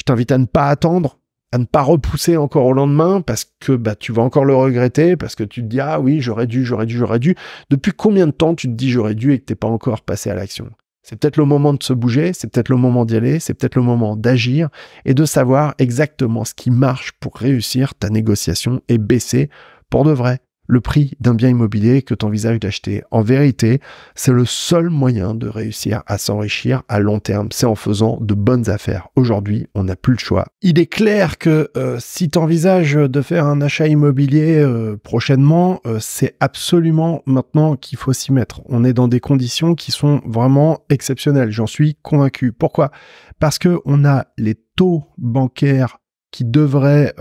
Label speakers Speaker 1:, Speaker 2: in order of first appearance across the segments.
Speaker 1: Je t'invite à ne pas attendre, à ne pas repousser encore au lendemain parce que bah, tu vas encore le regretter, parce que tu te dis Ah oui, j'aurais dû, j'aurais dû, j'aurais dû. Depuis combien de temps tu te dis j'aurais dû et que t'es pas encore passé à l'action C'est peut-être le moment de se bouger, c'est peut-être le moment d'y aller, c'est peut-être le moment d'agir et de savoir exactement ce qui marche pour réussir ta négociation et baisser pour de vrai le prix d'un bien immobilier que tu envisages d'acheter. En vérité, c'est le seul moyen de réussir à s'enrichir à long terme. C'est en faisant de bonnes affaires. Aujourd'hui, on n'a plus le choix. Il est clair que euh, si tu envisages de faire un achat immobilier euh, prochainement, euh, c'est absolument maintenant qu'il faut s'y mettre. On est dans des conditions qui sont vraiment exceptionnelles. J'en suis convaincu. Pourquoi Parce que on a les taux bancaires qui devraient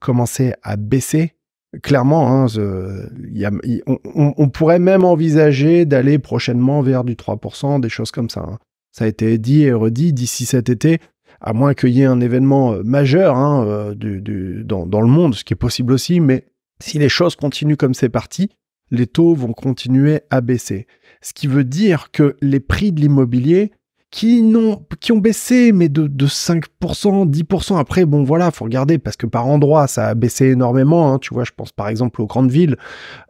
Speaker 1: commencer à baisser clairement, hein, on, pourrait même envisager d'aller prochainement vers du 3%, des choses comme ça. Hein. Ça a été dit et redit d'ici cet été, à moins qu'il y ait un événement euh, majeur hein, euh, dans, le monde, ce qui est possible aussi, mais si les choses continuent comme c'est parti, les taux vont continuer à baisser. Ce qui veut dire que les prix de l'immobilier qui, qui ont baissé, mais de, 5%, 10%. Après, bon, voilà, faut regarder, parce que par endroit, ça a baissé énormément. Hein. Tu vois, je pense par exemple aux grandes villes,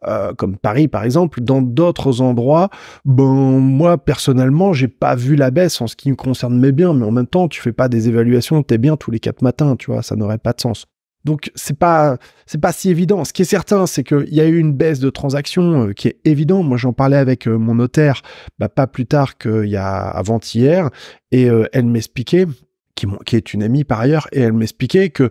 Speaker 1: euh, comme Paris, par exemple. Dans d'autres endroits, bon, moi, personnellement, j'ai pas vu la baisse en ce qui me concerne mes biens, mais en même temps, tu fais pas des évaluations de tes biens tous les quatre matins, tu vois, ça n'aurait pas de sens. Donc c'est pas pas si évident. Ce qui est certain, c'est qu'il y a eu une baisse de transactions euh, qui est évidente. Moi, j'en parlais avec euh, mon notaire bah, pas plus tard qu'il y a avant-hier, et euh, elle m'expliquait qui, est une amie par ailleurs, et elle m'expliquait que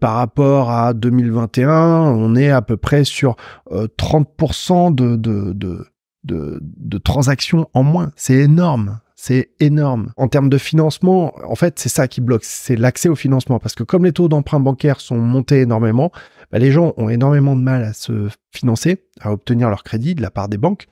Speaker 1: par rapport à 2021, on est à peu près sur 30% de de, de, transactions en moins. C'est énorme. C'est énorme. En termes de financement, en fait, c'est ça qui bloque, c'est l'accès au financement. Parce que comme les taux d'emprunt bancaire sont montés énormément, bah, les gens ont énormément de mal à se financer, à obtenir leur crédit de la part des banques.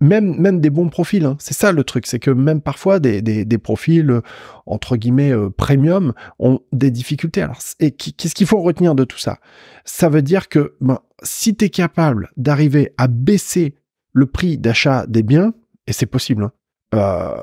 Speaker 1: Même, même des bons profils, hein. c'est ça le truc, c'est que même parfois des, des, profils euh, entre guillemets euh, premium ont des difficultés. Alors, et qu'est-ce qu'il faut retenir de tout ça Ça veut dire que ben, si tu es capable d'arriver à baisser le prix d'achat des biens, et c'est possible, hein, euh,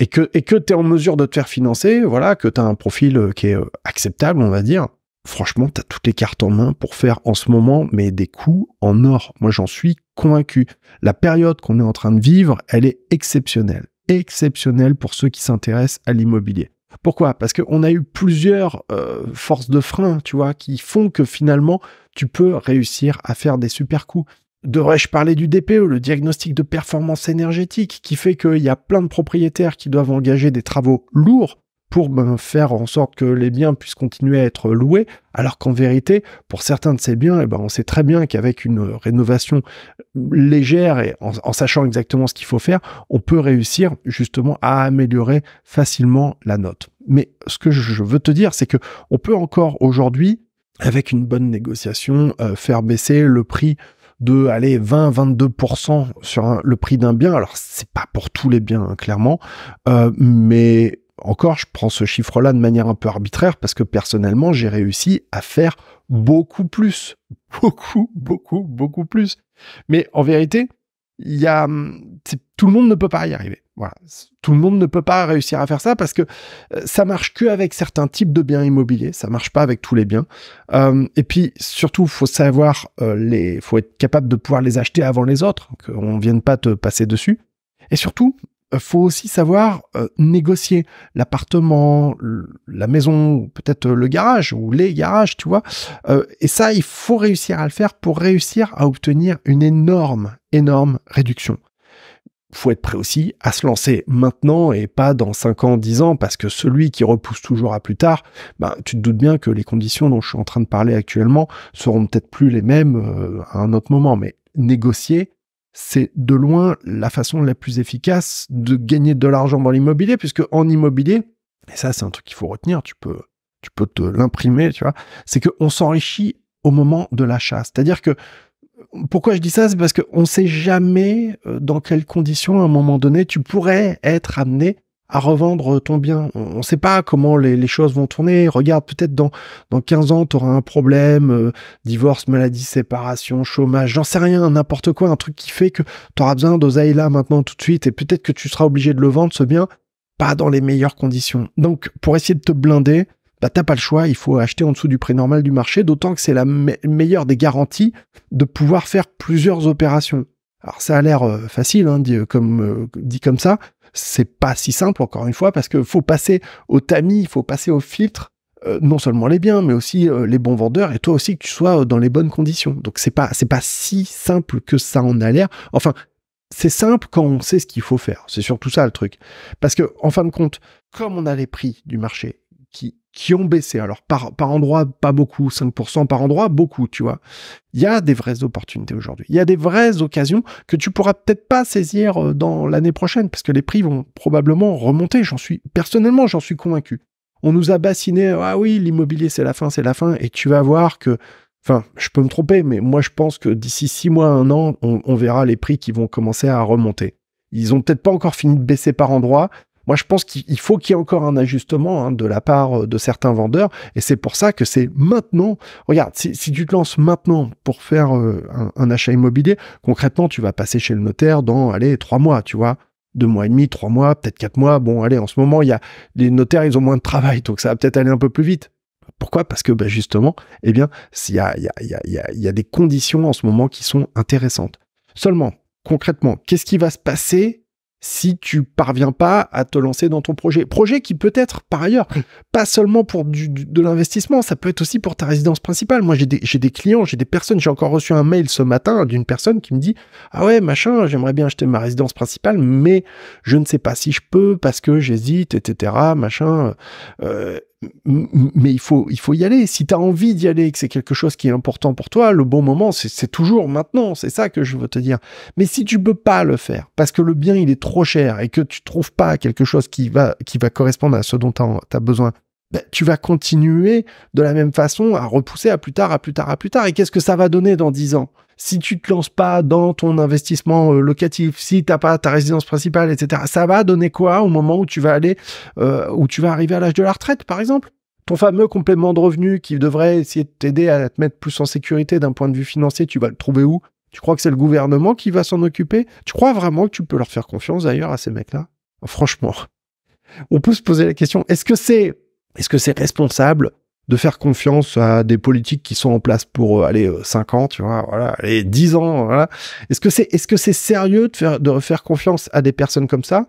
Speaker 1: et que et que tu es en mesure de te faire financer, voilà, que tu as un profil euh, qui est euh, acceptable, on va dire. Franchement, tu as toutes les cartes en main pour faire en ce moment mais des coups en or. Moi, j'en suis convaincu. La période qu'on est en train de vivre, elle est exceptionnelle, exceptionnelle pour ceux qui s'intéressent à l'immobilier. Pourquoi Parce qu'on a eu plusieurs euh, forces de frein, tu vois, qui font que finalement, tu peux réussir à faire des super coups. Devrais-je parler du DPE, le diagnostic de performance énergétique, qui fait qu'il y a plein de propriétaires qui doivent engager des travaux lourds pour ben, faire en sorte que les biens puissent continuer à être loués, alors qu'en vérité, pour certains de ces biens, eh ben, on sait très bien qu'avec une rénovation légère et en, sachant exactement ce qu'il faut faire, on peut réussir justement à améliorer facilement la note. Mais ce que je veux te dire, c'est qu'on peut encore aujourd'hui, avec une bonne négociation, euh, faire baisser le prix de aller 20-22% sur le prix d'un bien. Alors c'est pas pour tous les biens hein, clairement, euh, mais encore, je prends ce chiffre-là de manière un peu arbitraire parce que personnellement, j'ai réussi à faire beaucoup plus, beaucoup, beaucoup, beaucoup plus. Mais en vérité, il y a, hum, tout le monde ne peut pas y arriver. Tout le monde ne peut pas réussir à faire ça parce que euh, ça marche que avec certains types de biens immobiliers, ça marche pas avec tous les biens. Euh, et puis surtout, faut savoir euh, les, faut être capable de pouvoir les acheter avant les autres, qu'on vienne pas te passer dessus. Et surtout, faut aussi savoir négocier l'appartement, la maison, peut-être le garage ou les garages, tu vois. et ça, il faut réussir à le faire pour réussir à obtenir une énorme, énorme réduction faut être prêt aussi à se lancer maintenant et pas dans 5 ans, 10 ans, parce que celui qui repousse toujours à plus tard, ben, tu te doutes bien que les conditions dont je suis en train de parler actuellement seront peut-être plus les mêmes euh, à un autre moment. Mais négocier, c'est de loin la façon la plus efficace de gagner de l'argent dans l'immobilier, puisque en immobilier, et ça c'est un truc qu'il faut retenir, tu peux, tu peux te l'imprimer, tu vois, c'est qu'on s'enrichit au moment de l'achat. C'est-à-dire que pourquoi je dis ça, c'est parce qu'on ne sait jamais euh, dans quelles conditions, à un moment donné, tu pourrais être amené à revendre ton bien. On ne sait pas comment les, choses vont tourner. Regarde, peut-être dans, dans 15 ans, tu auras un problème, euh, divorce, maladie, séparation, chômage, j'en sais rien, n'importe quoi, un truc qui fait que tu auras besoin d'oseille là maintenant tout de suite et peut-être que tu seras obligé de le vendre, ce bien, pas dans les meilleures conditions. Donc, pour essayer de te blinder, bah, t'as pas le choix, il faut acheter en dessous du prix normal du marché, d'autant que c'est la meilleure des garanties de pouvoir faire plusieurs opérations. Alors ça a l'air euh, facile, hein, dit, euh, comme, euh, dit comme ça, c'est pas si simple encore une fois, parce que faut passer au tamis, il faut passer au filtre, non seulement les biens, mais aussi les bons vendeurs, et toi aussi que tu sois dans les bonnes conditions. Donc c'est pas, pas si simple que ça en a l'air. Enfin, c'est simple quand on sait ce qu'il faut faire. C'est surtout ça le truc. Parce que, en fin de compte, comme on a les prix du marché qui qui ont baissé. Alors par, par endroit, pas beaucoup, 5%, par endroit, beaucoup, tu vois. Il y a des vraies opportunités aujourd'hui. Il y a des vraies occasions que tu pourras peut-être pas saisir euh, dans l'année prochaine, parce que les prix vont probablement remonter. J'en suis, personnellement, j'en suis convaincu. On nous a bassiné, ah oui, l'immobilier, c'est la fin, c'est la fin, et tu vas voir que, enfin, je peux me tromper, mais moi, je pense que d'ici six mois, un an, on, verra les prix qui vont commencer à remonter. Ils ont peut-être pas encore fini de baisser par endroit, moi, je pense qu'il faut qu'il y ait encore un ajustement hein, de la part euh, de certains vendeurs, et c'est pour ça que c'est maintenant. Regarde, si, tu te lances maintenant pour faire euh, un, achat immobilier, concrètement, tu vas passer chez le notaire dans, allez, trois mois, tu vois. Deux mois et demi, trois mois, peut-être quatre mois. Bon, allez, en ce moment, il y a les notaires, ils ont moins de travail, donc ça va peut-être aller un peu plus vite. Pourquoi Parce que ben justement, eh bien, il y a des conditions en ce moment qui sont intéressantes. Seulement, concrètement, qu'est-ce qui va se passer si tu parviens pas à te lancer dans ton projet. Projet qui peut être, par ailleurs, pas seulement pour du, de l'investissement, ça peut être aussi pour ta résidence principale. Moi, j'ai des, des, clients, j'ai des personnes, j'ai encore reçu un mail ce matin d'une personne qui me dit « Ah ouais, machin, j'aimerais bien acheter ma résidence principale, mais je ne sais pas si je peux parce que j'hésite, etc., machin. Euh, mais il faut, il faut y aller. Si tu as envie d'y aller, que c'est quelque chose qui est important pour toi, le bon moment, c'est toujours maintenant. C'est ça que je veux te dire. Mais si tu ne peux pas le faire, parce que le bien, il est trop cher et que tu trouves pas quelque chose qui va, qui va correspondre à ce dont tu as besoin, bah, tu vas continuer de la même façon à repousser à plus tard, à plus tard, à plus tard. Et qu'est-ce que ça va donner dans 10 ans Si tu te lances pas dans ton investissement euh, locatif, si tu t'as pas ta résidence principale, etc., ça va donner quoi au moment où tu vas aller, euh, où tu vas arriver à l'âge de la retraite, par exemple ton fameux complément de revenu qui devrait essayer de t'aider à te mettre plus en sécurité d'un point de vue financier, tu vas le trouver où Tu crois que c'est le gouvernement qui va s'en occuper Tu crois vraiment que tu peux leur faire confiance d'ailleurs à ces mecs-là Franchement, on peut se poser la question, est-ce que c'est est-ce que c'est responsable de faire confiance à des politiques qui sont en place pour euh, aller 5 euh, ans, tu vois, voilà, aller 10 ans, voilà. Est-ce que c'est est-ce que c'est sérieux de faire de faire confiance à des personnes comme ça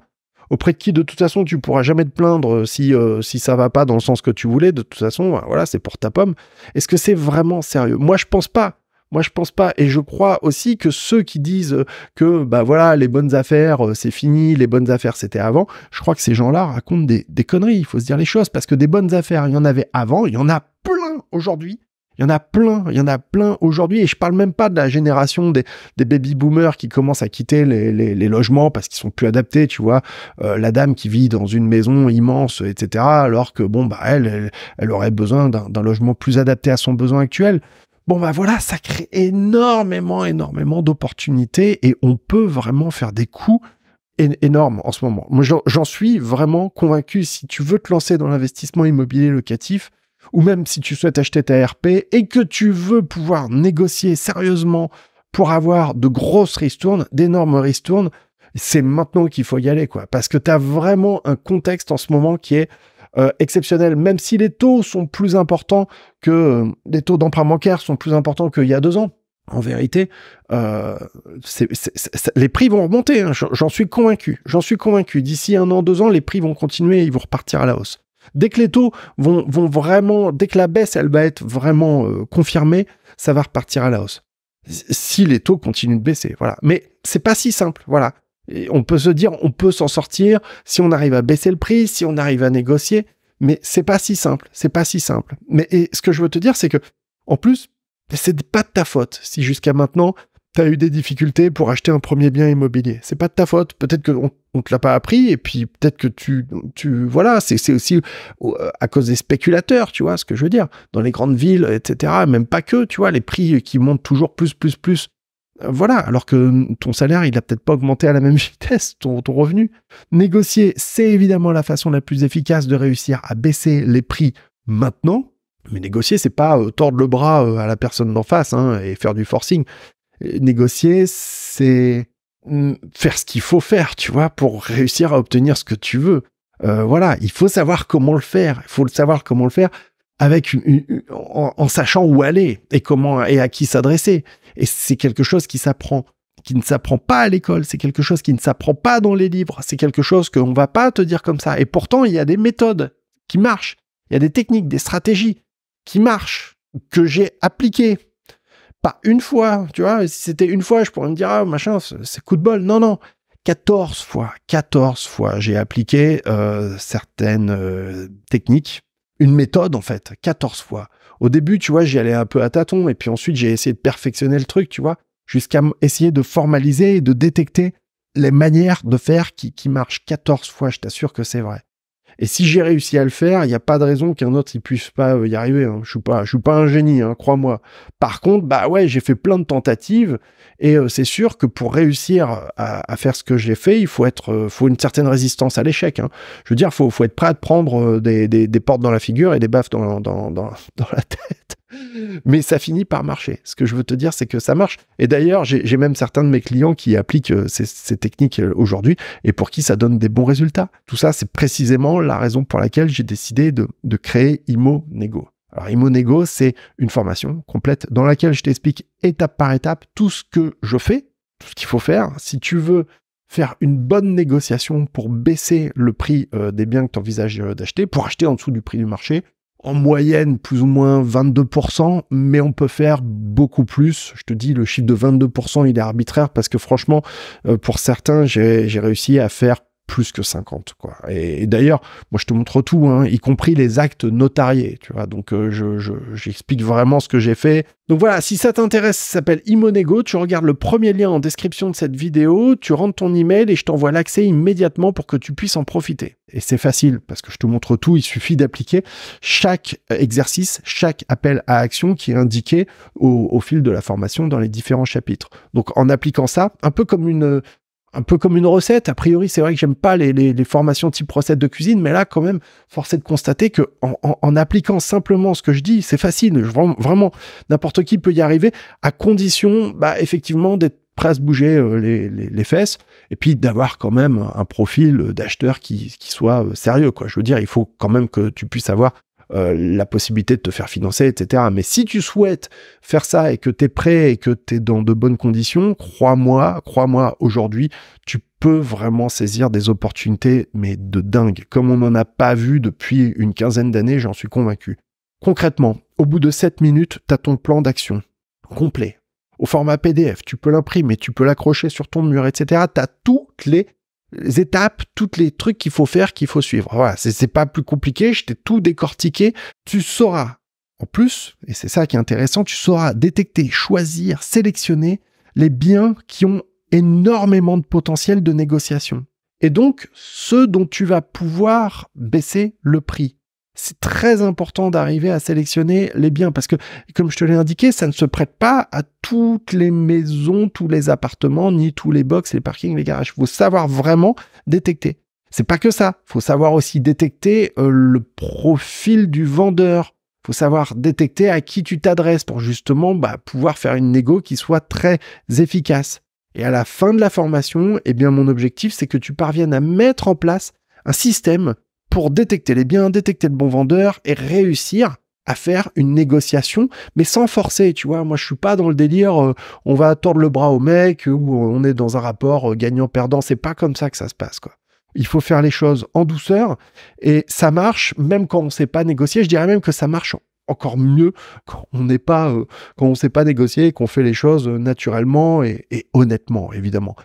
Speaker 1: auprès de qui de toute façon tu pourras jamais te plaindre euh, si si ça va pas dans le sens que tu voulais de toute façon, voilà, c'est pour ta pomme. Est-ce que c'est vraiment sérieux Moi je pense pas. Moi, je pense pas. Et je crois aussi que ceux qui disent euh, que, bah voilà, les bonnes affaires, euh, c'est fini, les bonnes affaires, c'était avant, je crois que ces gens-là racontent des, conneries. Il faut se dire les choses. Parce que des bonnes affaires, il y en avait avant, il y en a plein aujourd'hui. Il y en a plein, il y en a plein aujourd'hui, et je parle même pas de la génération des, baby boomers qui commencent à quitter les, logements parce qu'ils sont plus adaptés, tu vois. Euh, la dame qui vit dans une maison immense, etc., alors que bon, bah elle, elle, elle aurait besoin d'un logement plus adapté à son besoin actuel. Bon bah voilà, ça crée énormément, énormément d'opportunités et on peut vraiment faire des coups énormes en ce moment. Moi, j'en suis vraiment convaincu. Si tu veux te lancer dans l'investissement immobilier locatif, ou même si tu souhaites acheter ta RP et que tu veux pouvoir négocier sérieusement pour avoir de grosses ristournes, d'énormes ristournes, c'est maintenant qu'il faut y aller, quoi. Parce que tu as vraiment un contexte en ce moment qui est euh, exceptionnel, même si les taux sont plus importants que euh, les taux d'emprunt bancaire sont plus importants qu'il y a deux ans. En vérité, euh, les prix vont remonter. Hein, j'en suis convaincu. J'en suis convaincu. D'ici un an, deux ans, les prix vont continuer et ils vont repartir à la hausse. Dès que les taux vont vraiment, dès que la baisse, elle va être vraiment confirmée, ça va repartir à la hausse si les taux continuent de baisser. Voilà. Mais c'est pas si simple. Voilà on peut se dire, on peut s'en sortir si on arrive à baisser le prix, si on arrive à négocier, mais c'est pas si simple, c'est pas si simple. Mais et ce que je veux te dire, c'est que, en plus, c'est pas de ta faute si jusqu'à maintenant, tu as eu des difficultés pour acheter un premier bien immobilier. C'est pas de ta faute. Peut-être qu'on on te l'a pas appris et puis peut-être que tu, tu voilà, c'est aussi euh, à cause des spéculateurs, tu vois ce que je veux dire. Dans les grandes villes, etc., même pas que, tu vois, les prix qui montent toujours plus, plus, plus euh, voilà, alors que ton salaire, il n'a peut-être pas augmenté à la même vitesse, ton, revenu. Négocier, c'est évidemment la façon la plus efficace de réussir à baisser les prix maintenant. Mais négocier, c'est pas euh, tordre le bras euh, à la personne d'en face hein, et faire du forcing. Négocier, c'est mm, faire ce qu'il faut faire, tu vois, pour réussir à obtenir ce que tu veux. voilà, il faut savoir comment le faire. Il faut savoir comment le faire avec en, en, sachant où aller et comment et à qui s'adresser. Et c'est quelque chose qui s'apprend qui ne s'apprend pas à l'école, c'est quelque chose qui ne s'apprend pas dans les livres, c'est quelque chose qu'on ne va pas te dire comme ça. Et pourtant, il y a des méthodes qui marchent, il y a des techniques, des stratégies qui marchent, que j'ai appliquées. Pas une fois, tu vois, si c'était une fois, je pourrais me dire, ah machin, c'est coup de bol. Non, non, 14 fois, 14 fois, j'ai appliqué euh, certaines euh, techniques, une méthode en fait, 14 fois. Au début, tu vois, j'y allais un peu à tâtons, et puis ensuite, j'ai essayé de perfectionner le truc, tu vois, jusqu'à essayer de formaliser et de détecter les manières de faire qui, qui marchent 14 fois, je t'assure que c'est vrai. Et si j'ai réussi à le faire, il n'y a pas de raison qu'un autre ne puisse pas euh, y arriver. Hein. Je suis pas, suis pas un génie, hein, crois-moi. Par contre, bah ouais, j'ai fait plein de tentatives et euh, c'est sûr que pour réussir à, faire ce que j'ai fait, il faut être, euh, faut une certaine résistance à l'échec. Hein. Je veux dire, faut, faut être prêt à prendre des, portes dans la figure et des baffes dans la tête mais ça finit par marcher. Ce que je veux te dire, c'est que ça marche. Et d'ailleurs, j'ai même certains de mes clients qui appliquent euh, ces, techniques euh, aujourd'hui et pour qui ça donne des bons résultats. Tout ça, c'est précisément la raison pour laquelle j'ai décidé de, créer Imo Nego. Alors, Nego, c'est une formation complète dans laquelle je t'explique étape par étape tout ce que je fais, tout ce qu'il faut faire. Si tu veux faire une bonne négociation pour baisser le prix euh, des biens que tu envisages d'acheter, pour acheter en dessous du prix du marché, en moyenne plus ou moins 22%, mais on peut faire beaucoup plus. Je te dis, le chiffre de 22%, il est arbitraire parce que franchement, euh, pour certains, j'ai réussi à faire plus que 50 quoi. Et, d'ailleurs, moi je te montre tout, hein, y compris les actes notariés, tu vois. Donc euh, j'explique vraiment ce que j'ai fait. Donc voilà, si ça t'intéresse, ça s'appelle Imonego. Tu regardes le premier lien en description de cette vidéo, tu rentres ton email et je t'envoie l'accès immédiatement pour que tu puisses en profiter. Et c'est facile parce que je te montre tout. Il suffit d'appliquer chaque exercice, chaque appel à action qui est indiqué au fil de la formation dans les différents chapitres. Donc en appliquant ça, un peu comme une un peu comme une recette. A priori, c'est vrai que j'aime pas les, formations type recette de cuisine, mais là, quand même, force est de constater que en, appliquant simplement ce que je dis, c'est facile. Je, vraiment, n'importe qui peut y arriver, à condition, bah, effectivement, d'être prêt à se bouger euh, les, fesses et puis d'avoir quand même un profil d'acheteur qui, soit euh, sérieux quoi je veux dire il faut quand même que tu puisses avoir euh, la possibilité de te faire financer, etc. Mais si tu souhaites faire ça et que tu es prêt et que tu es dans de bonnes conditions, crois-moi, crois-moi, aujourd'hui, tu peux vraiment saisir des opportunités, mais de dingue, comme on n'en a pas vu depuis une quinzaine d'années, j'en suis convaincu. Concrètement, au bout de 7 minutes, tu as ton plan d'action complet. Au format PDF, tu peux l'imprimer, tu peux l'accrocher sur ton mur, etc. Tu as toutes les les étapes, toutes les trucs qu'il faut faire, qu'il faut suivre. Voilà, c'est pas plus compliqué, je t'ai tout décortiqué. Tu sauras, en plus, et c'est ça qui est intéressant, tu sauras détecter, choisir, sélectionner les biens qui ont énormément de potentiel de négociation. Et donc, ceux dont tu vas pouvoir baisser le prix c'est très important d'arriver à sélectionner les biens parce que, comme je te l'ai indiqué, ça ne se prête pas à toutes les maisons, tous les appartements, ni tous les box, les parkings, les garages. Il faut savoir vraiment détecter. C'est pas que ça. Il faut savoir aussi détecter euh, le profil du vendeur. Il faut savoir détecter à qui tu t'adresses pour justement bah, pouvoir faire une négo qui soit très efficace. Et à la fin de la formation, eh bien, mon objectif, c'est que tu parviennes à mettre en place un système pour détecter les biens, détecter le bon vendeur et réussir à faire une négociation, mais sans forcer, tu vois. Moi, je suis pas dans le délire, euh, on va tordre le bras au mec ou on est dans un rapport euh, gagnant-perdant. C'est pas comme ça que ça se passe, quoi. Il faut faire les choses en douceur et ça marche même quand on sait pas négocier. Je dirais même que ça marche encore mieux quand on n'est pas, euh, quand sait pas négocier, qu'on fait les choses naturellement et honnêtement, évidemment.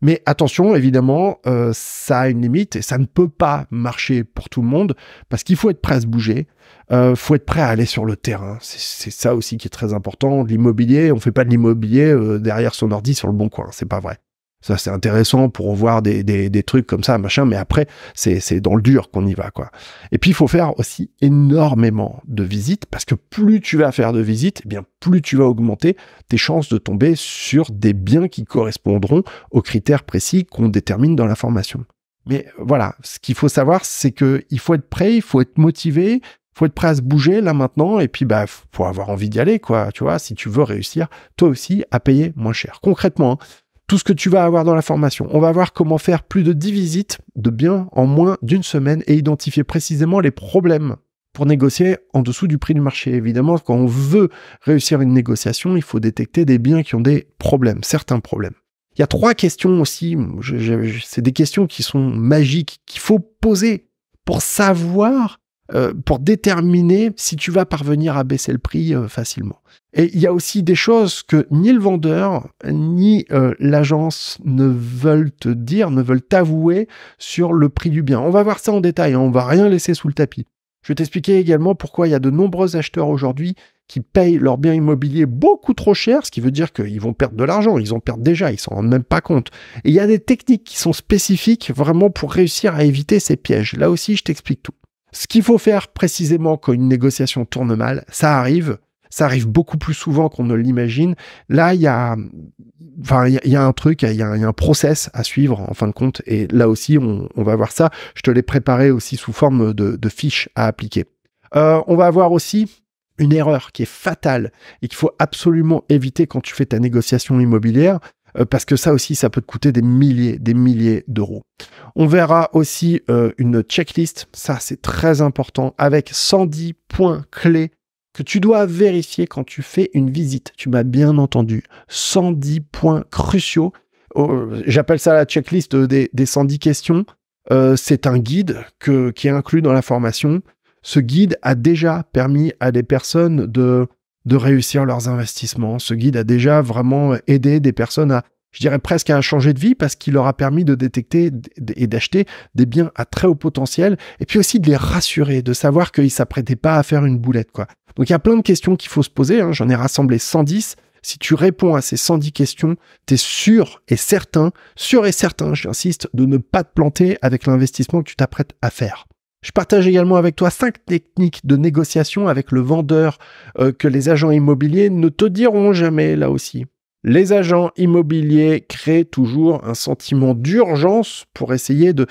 Speaker 1: Mais attention, évidemment, euh, ça a une limite et ça ne peut pas marcher pour tout le monde parce qu'il faut être prêt à se bouger, euh, faut être prêt à aller sur le terrain. C'est ça aussi qui est très important. L'immobilier, on fait pas de l'immobilier euh, derrière son ordi sur le bon coin, c'est pas vrai. Ça, c'est intéressant pour voir des, trucs comme ça, machin, mais après, c'est dans le dur qu'on y va, quoi. Et puis, il faut faire aussi énormément de visites, parce que plus tu vas faire de visites, eh bien, plus tu vas augmenter tes chances de tomber sur des biens qui correspondront aux critères précis qu'on détermine dans la formation. Mais voilà, ce qu'il faut savoir, c'est que il faut être prêt, il faut être motivé, il faut être prêt à se bouger là maintenant, et puis, bah, faut avoir envie d'y aller, quoi, tu vois, si tu veux réussir, toi aussi, à payer moins cher. Concrètement, hein, tout ce que tu vas avoir dans la formation. On va voir comment faire plus de 10 visites de biens en moins d'une semaine et identifier précisément les problèmes pour négocier en dessous du prix du marché. Évidemment, quand on veut réussir une négociation, il faut détecter des biens qui ont des problèmes, certains problèmes. Il y a trois questions aussi, c'est des questions qui sont magiques, qu'il faut poser pour savoir euh, pour déterminer si tu vas parvenir à baisser le prix euh, facilement. Et il y a aussi des choses que ni le vendeur ni euh, l'agence ne veulent te dire, ne veulent t'avouer sur le prix du bien. On va voir ça en détail, on hein. on va rien laisser sous le tapis. Je vais t'expliquer également pourquoi il y a de nombreux acheteurs aujourd'hui qui payent leurs biens immobiliers beaucoup trop cher, ce qui veut dire qu'ils vont perdre de l'argent, ils en perdent déjà, ils s'en rendent même pas compte. Et il y a des techniques qui sont spécifiques vraiment pour réussir à éviter ces pièges. Là aussi, je t'explique tout. Ce qu'il faut faire précisément quand une négociation tourne mal, ça arrive. Ça arrive beaucoup plus souvent qu'on ne l'imagine. Là, il y a, il y, a un truc, il y, a un process à suivre en fin de compte. Et là aussi, on, va voir ça. Je te l'ai préparé aussi sous forme de, fiches à appliquer. Euh, on va avoir aussi une erreur qui est fatale et qu'il faut absolument éviter quand tu fais ta négociation immobilière. Euh, parce que ça aussi, ça peut te coûter des milliers, des milliers d'euros. On verra aussi euh, une checklist, ça c'est très important, avec 110 points clés que tu dois vérifier quand tu fais une visite. Tu m'as bien entendu, 110 points cruciaux. Oh, euh, j'appelle ça la checklist des, 110 questions. c'est un guide que, qui est inclus dans la formation. Ce guide a déjà permis à des personnes de de réussir leurs investissements. Ce guide a déjà vraiment aidé des personnes à, je dirais presque à changer de vie parce qu'il leur a permis de détecter et d'acheter des biens à très haut potentiel et puis aussi de les rassurer, de savoir qu'ils s'apprêtaient pas à faire une boulette, quoi. Donc il y a plein de questions qu'il faut se poser, hein. j'en ai rassemblé 110. Si tu réponds à ces 110 questions, tu es sûr et certain, sûr et certain, j'insiste, de ne pas te planter avec l'investissement que tu t'apprêtes à faire. Je partage également avec toi cinq techniques de négociation avec le vendeur euh, que les agents immobiliers ne te diront jamais là aussi. Les agents immobiliers créent toujours un sentiment d'urgence pour essayer de,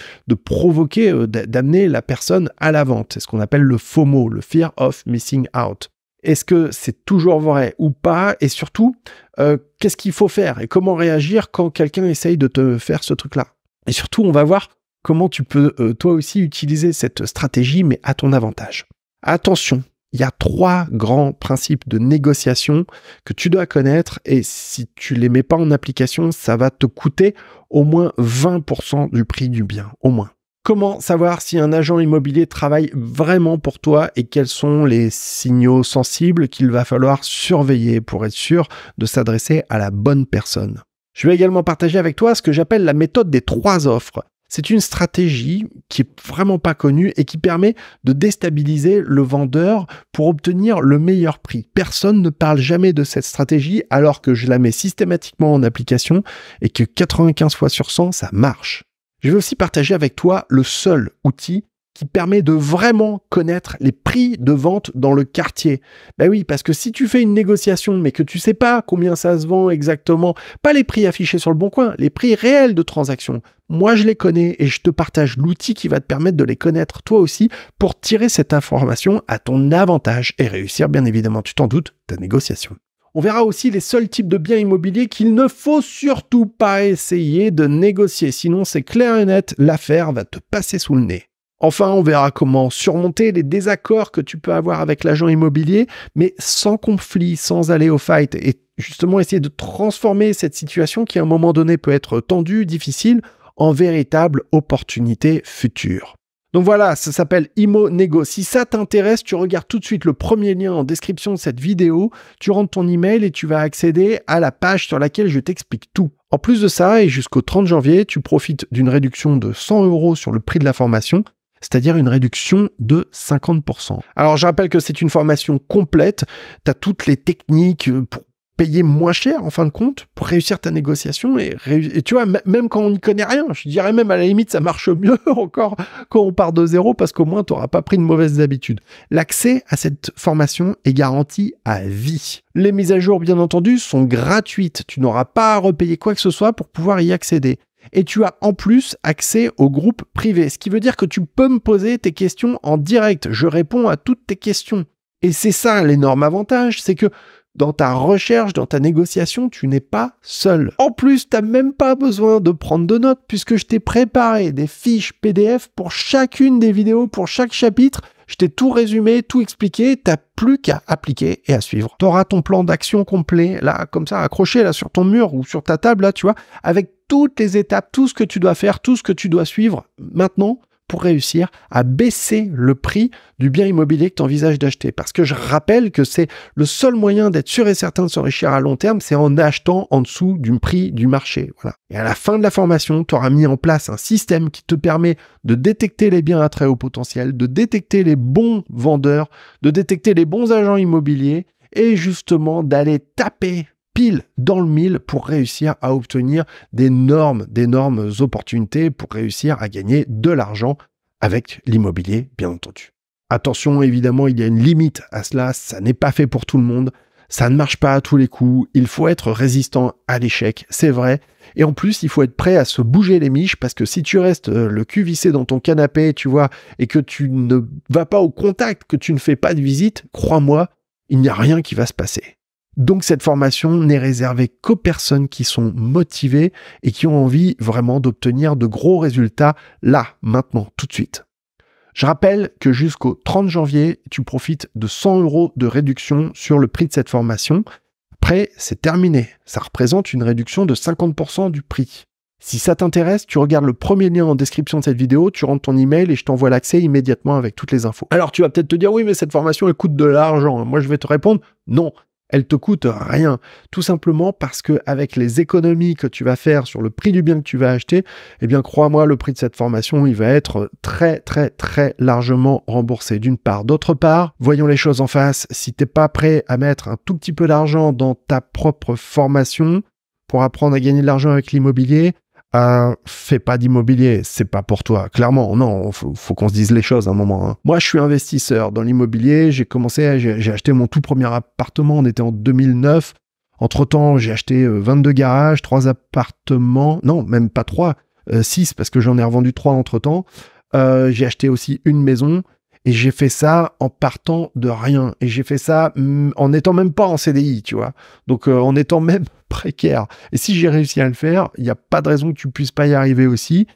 Speaker 1: provoquer, euh, d'amener la personne à la vente. C'est ce qu'on appelle le FOMO, le Fear of Missing Out. Est-ce que c'est toujours vrai ou pas Et surtout, euh, qu'est-ce qu'il faut faire et comment réagir quand quelqu'un essaye de te faire ce truc-là Et surtout, on va voir comment tu peux euh, toi aussi utiliser cette stratégie, mais à ton avantage. Attention, il y a trois grands principes de négociation que tu dois connaître et si tu les mets pas en application, ça va te coûter au moins 20% du prix du bien, au moins. Comment savoir si un agent immobilier travaille vraiment pour toi et quels sont les signaux sensibles qu'il va falloir surveiller pour être sûr de s'adresser à la bonne personne Je vais également partager avec toi ce que j'appelle la méthode des trois offres. C'est une stratégie qui est vraiment pas connue et qui permet de déstabiliser le vendeur pour obtenir le meilleur prix. Personne ne parle jamais de cette stratégie alors que je la mets systématiquement en application et que 95 fois sur 100 ça marche. Je vais aussi partager avec toi le seul outil qui permet de vraiment connaître les prix de vente dans le quartier. Ben oui, parce que si tu fais une négociation mais que tu sais pas combien ça se vend exactement, pas les prix affichés sur le bon coin, les prix réels de transaction. Moi, je les connais et je te partage l'outil qui va te permettre de les connaître toi aussi pour tirer cette information à ton avantage et réussir, bien évidemment, tu t'en doutes, ta négociation. On verra aussi les seuls types de biens immobiliers qu'il ne faut surtout pas essayer de négocier, sinon c'est clair et net, l'affaire va te passer sous le nez. Enfin, on verra comment surmonter les désaccords que tu peux avoir avec l'agent immobilier, mais sans conflit, sans aller au fight, et justement essayer de transformer cette situation qui à un moment donné peut être tendue, difficile, en véritable opportunité future. Donc voilà, ça s'appelle Imo Nego. Si ça t'intéresse, tu regardes tout de suite le premier lien en description de cette vidéo, tu rentres ton email et tu vas accéder à la page sur laquelle je t'explique tout. En plus de ça, et jusqu'au 30 janvier, tu profites d'une réduction de 100 euros sur le prix de la formation c'est-à-dire une réduction de 50%. Alors je rappelle que c'est une formation complète, tu as toutes les techniques euh, pour payer moins cher en fin de compte pour réussir ta négociation et, tu vois même quand on n'y connaît rien je dirais même à la limite ça marche mieux encore quand on part de zéro parce qu'au moins tu n'auras pas pris de mauvaises habitudes l'accès à cette formation est garanti à vie les mises à jour bien entendu sont gratuites tu n'auras pas à repayer quoi que ce soit pour pouvoir y accéder et tu as en plus accès au groupe privé, ce qui veut dire que tu peux me poser tes questions en direct, je réponds à toutes tes questions. Et c'est ça l'énorme avantage, c'est que dans ta recherche, dans ta négociation, tu n'es pas seul. En plus, tu n'as même pas besoin de prendre de notes puisque je t'ai préparé des fiches PDF pour chacune des vidéos, pour chaque chapitre je t'ai tout résumé, tout expliqué, t'as plus qu'à appliquer et à suivre. T'auras ton plan d'action complet, là, comme ça, accroché, là, sur ton mur ou sur ta table, là, tu vois, avec toutes les étapes, tout ce que tu dois faire, tout ce que tu dois suivre maintenant pour réussir à baisser le prix du bien immobilier que tu envisages d'acheter. Parce que je rappelle que c'est le seul moyen d'être sûr et certain de s'enrichir à long terme, c'est en achetant en dessous du prix du marché. Voilà. Et à la fin de la formation, tu auras mis en place un système qui te permet de détecter les biens à très haut potentiel, de détecter les bons vendeurs, de détecter les bons agents immobiliers et justement d'aller taper pile dans le mille pour réussir à obtenir d'énormes, d'énormes opportunités pour réussir à gagner de l'argent avec l'immobilier, bien entendu. Attention, évidemment, il y a une limite à cela, ça n'est pas fait pour tout le monde, ça ne marche pas à tous les coups, il faut être résistant à l'échec, c'est vrai, et en plus, il faut être prêt à se bouger les miches parce que si tu restes euh, le cul vissé dans ton canapé, tu vois, et que tu ne vas pas au contact, que tu ne fais pas de visite, crois-moi, il n'y a rien qui va se passer. Donc cette formation n'est réservée qu'aux personnes qui sont motivées et qui ont envie vraiment d'obtenir de gros résultats là, maintenant, tout de suite. Je rappelle que jusqu'au 30 janvier, tu profites de 100 euros de réduction sur le prix de cette formation. Après, c'est terminé. Ça représente une réduction de 50% du prix. Si ça t'intéresse, tu regardes le premier lien en description de cette vidéo, tu rentres ton email et je t'envoie l'accès immédiatement avec toutes les infos. Alors tu vas peut-être te dire oui mais cette formation elle coûte de l'argent. Moi je vais te répondre non, elle te coûte rien. Tout simplement parce que avec les économies que tu vas faire sur le prix du bien que tu vas acheter, eh bien, crois-moi, le prix de cette formation, il va être très, très, très largement remboursé d'une part. D'autre part, voyons les choses en face. Si t'es pas prêt à mettre un tout petit peu d'argent dans ta propre formation, pour apprendre à gagner de l'argent avec l'immobilier, ah, fais pas d'immobilier, c'est pas pour toi. Clairement, non, faut, qu'on se dise les choses à un moment. Hein. Moi, je suis investisseur dans l'immobilier. J'ai commencé, j'ai acheté mon tout premier appartement. On était en 2009. Entre temps, j'ai acheté 22 euh, garages, 3 appartements. Non, même pas 3, 6 euh, parce que j'en ai revendu 3 entre temps. Euh, j'ai acheté aussi une maison. Et j'ai fait ça en partant de rien. Et j'ai fait ça mm, en n'étant même pas en CDI, tu vois. Donc euh, en étant même précaire. Et si j'ai réussi à le faire, il n'y a pas de raison que tu puisses pas y arriver aussi.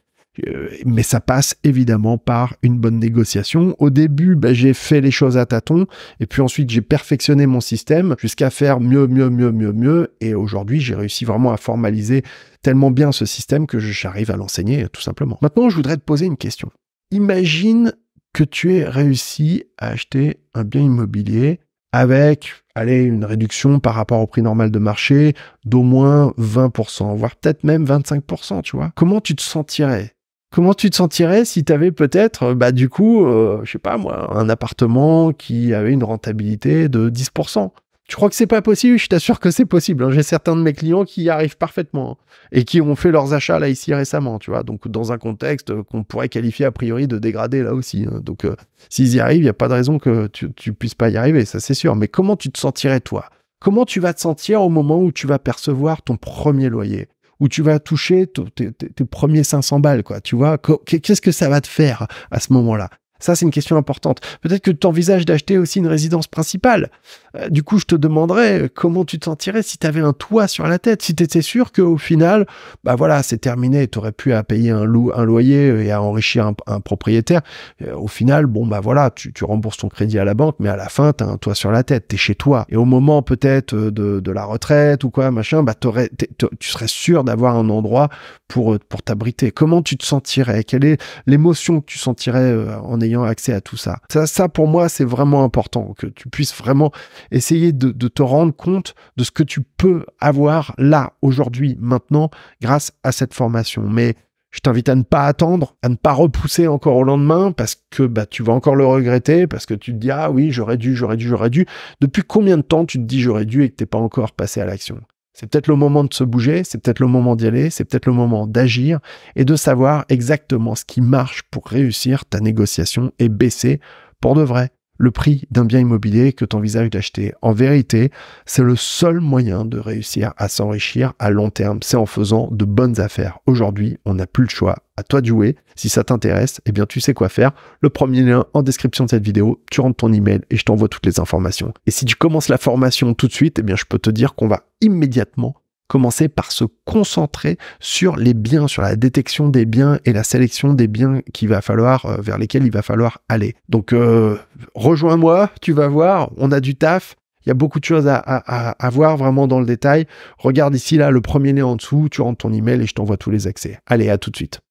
Speaker 1: Euh, mais ça passe évidemment par une bonne négociation. Au début, ben, j'ai fait les choses à tâtons, et puis ensuite j'ai perfectionné mon système jusqu'à faire mieux, mieux, mieux, mieux, mieux. Et aujourd'hui, j'ai réussi vraiment à formaliser tellement bien ce système que j'arrive à l'enseigner tout simplement. Maintenant, je voudrais te poser une question. Imagine que tu aies réussi à acheter un bien immobilier avec, allez, une réduction par rapport au prix normal de marché d'au moins 20%, voire peut-être même 25%, tu vois. Comment tu te sentirais Comment tu te sentirais si tu avais peut-être, bah, du coup, euh, je sais pas moi, un appartement qui avait une rentabilité de 10%, tu crois que c'est pas possible Je t'assure que c'est possible. Hein. J'ai certains de mes clients qui y arrivent parfaitement hein, et qui ont fait leurs achats là ici récemment, tu vois. Donc dans un contexte euh, qu'on pourrait qualifier a priori de dégradé là aussi. Hein. Donc euh, s'ils y arrivent, il n'y a pas de raison que tu, tu puisses pas y arriver, ça c'est sûr. Mais comment tu te sentirais toi Comment tu vas te sentir au moment où tu vas percevoir ton premier loyer où tu vas toucher tes, premiers 500 balles, quoi. Tu vois, qu'est-ce que ça va te faire à ce moment-là ça, c'est une question importante. Peut-être que tu envisages d'acheter aussi une résidence principale. Euh, du coup, je te demanderais euh, comment tu te sentirais si tu avais un toit sur la tête, si tu étais sûr qu'au final, bah voilà, c'est terminé, tu aurais pu à payer un, un loyer euh, et à enrichir un, propriétaire. au final, bon, bah voilà, tu, rembourses ton crédit à la banque, mais à la fin, tu as un toit sur la tête, tu es chez toi. Et au moment peut-être de, la retraite ou quoi, machin, bah tu serais sûr d'avoir un endroit pour, pour t'abriter. Comment tu te sentirais Quelle est l'émotion que tu sentirais en ayant accès à tout ça. Ça, pour moi, c'est vraiment important que tu puisses vraiment essayer de, de, te rendre compte de ce que tu peux avoir là, aujourd'hui, maintenant, grâce à cette formation. Mais je t'invite à ne pas attendre, à ne pas repousser encore au lendemain parce que bah, tu vas encore le regretter, parce que tu te dis Ah oui, j'aurais dû, j'aurais dû, j'aurais dû. Depuis combien de temps tu te dis j'aurais dû et que t'es pas encore passé à l'action c'est peut-être le moment de se bouger, c'est peut-être le moment d'y aller, c'est peut-être le moment d'agir et de savoir exactement ce qui marche pour réussir ta négociation et baisser pour de vrai le prix d'un bien immobilier que tu envisages d'acheter. En vérité, c'est le seul moyen de réussir à s'enrichir à long terme. C'est en faisant de bonnes affaires. Aujourd'hui, on n'a plus le choix. À toi de jouer. Si ça t'intéresse, eh bien, tu sais quoi faire. Le premier lien en description de cette vidéo, tu rentres ton email et je t'envoie toutes les informations. Et si tu commences la formation tout de suite, eh bien, je peux te dire qu'on va immédiatement commencer par se concentrer sur les biens, sur la détection des biens et la sélection des biens va falloir, euh, vers lesquels il va falloir aller. Donc, euh, rejoins-moi, tu vas voir, on a du taf. Il y a beaucoup de choses à, à, voir vraiment dans le détail. Regarde ici, là, le premier lien en dessous, tu rentres ton email et je t'envoie tous les accès. Allez, à tout de suite.